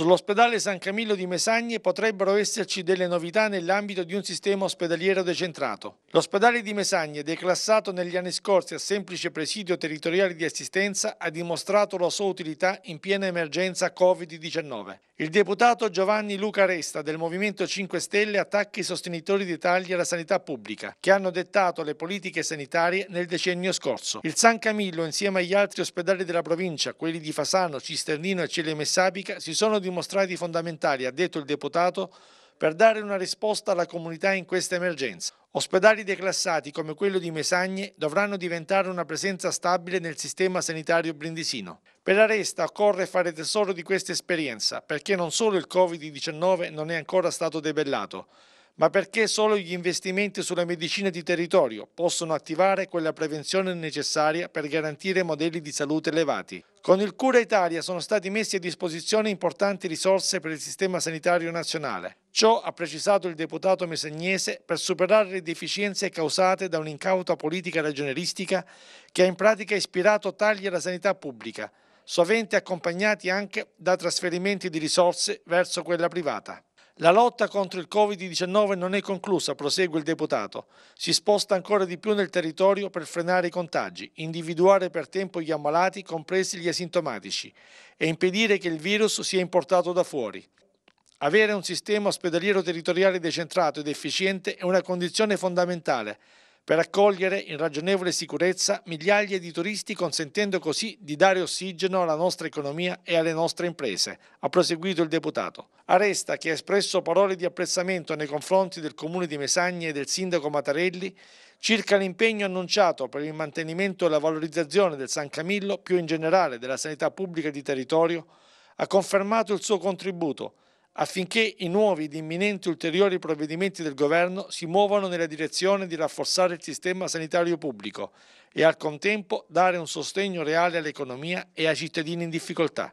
Sull'ospedale San Camillo di Mesagne potrebbero esserci delle novità nell'ambito di un sistema ospedaliero decentrato. L'ospedale di Mesagne, declassato negli anni scorsi a semplice presidio territoriale di assistenza, ha dimostrato la sua utilità in piena emergenza Covid-19. Il deputato Giovanni Luca Resta del Movimento 5 Stelle attacca i sostenitori di tagli alla sanità pubblica, che hanno dettato le politiche sanitarie nel decennio scorso. Il San Camillo, insieme agli altri ospedali della provincia, quelli di Fasano, Cisternino e Cile Messapica, si sono dimostrati dimostrati fondamentali, ha detto il deputato, per dare una risposta alla comunità in questa emergenza. Ospedali declassati come quello di Mesagne dovranno diventare una presenza stabile nel sistema sanitario brindisino. Per la resta occorre fare tesoro di questa esperienza, perché non solo il Covid-19 non è ancora stato debellato, ma perché solo gli investimenti sulla medicina di territorio possono attivare quella prevenzione necessaria per garantire modelli di salute elevati. Con il Cura Italia sono stati messi a disposizione importanti risorse per il sistema sanitario nazionale. Ciò ha precisato il deputato mesegnese per superare le deficienze causate da un'incauta politica ragioneristica che ha in pratica ispirato tagli alla sanità pubblica, sovente accompagnati anche da trasferimenti di risorse verso quella privata. La lotta contro il Covid-19 non è conclusa, prosegue il deputato. Si sposta ancora di più nel territorio per frenare i contagi, individuare per tempo gli ammalati, compresi gli asintomatici, e impedire che il virus sia importato da fuori. Avere un sistema ospedaliero territoriale decentrato ed efficiente è una condizione fondamentale per accogliere in ragionevole sicurezza migliaia di turisti consentendo così di dare ossigeno alla nostra economia e alle nostre imprese, ha proseguito il deputato. Aresta, che ha espresso parole di apprezzamento nei confronti del comune di Mesagne e del sindaco Mattarelli, circa l'impegno annunciato per il mantenimento e la valorizzazione del San Camillo, più in generale della sanità pubblica di territorio, ha confermato il suo contributo affinché i nuovi ed imminenti ulteriori provvedimenti del Governo si muovano nella direzione di rafforzare il sistema sanitario pubblico e al contempo dare un sostegno reale all'economia e ai cittadini in difficoltà.